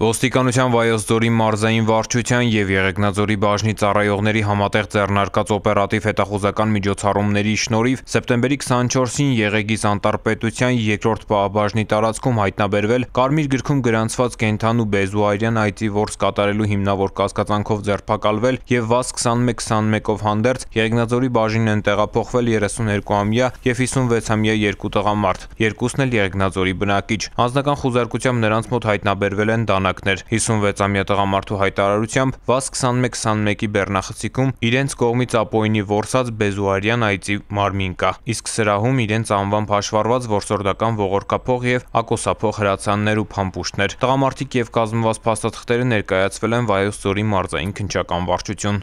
Ոստիկանության Վայոցձորի մարզային վարչության եւ Եղեգնաձորի բաժնի ծառայողների համատեղ ձեռնարկած օպերատիվ հետախուզական միջոցառումների շնորհիվ սեպտեմբերի 24-ին Եղեգիս անտարպետության 2-րդ պահաբաժնի տարածքում հայտնաբերվել Կարմիր գրքում գրանցված կենթանու բեզուարյան այծի որս կատարելու հիմնավոր կասկածանքով ձերբակալվել եւ վազ 21-21-ով հանդերձ Եղեգնաձորի բաժին են տեղափոխվել 32-ամյա եւ 56-ամյա երկու տղամարդ, երկուսն էլ Եղեգնաձորի բնակիչ։ Անձնական խուզարկությամբ նրանց մոտ հայտնաբերվել են դանակ ժամանակն էր։ 56-ամյա տղամարդու հայտարարությամբ վազ 21-21-ի բեռնախցիկում իրենց կողմից ապօինի ворսած Բեզուարյան այծի մարմին կա, իսկ սրահում իրենց անվան փաշվառված որսորդական ողորկափող եւ ակոսափող հրացաններ ու փամփուշտներ։ Տղամարդիկ եւ կազմված փաստաթղթերը ներկայացվել են Վայոց ձորի մարզային քնչական վարչություն։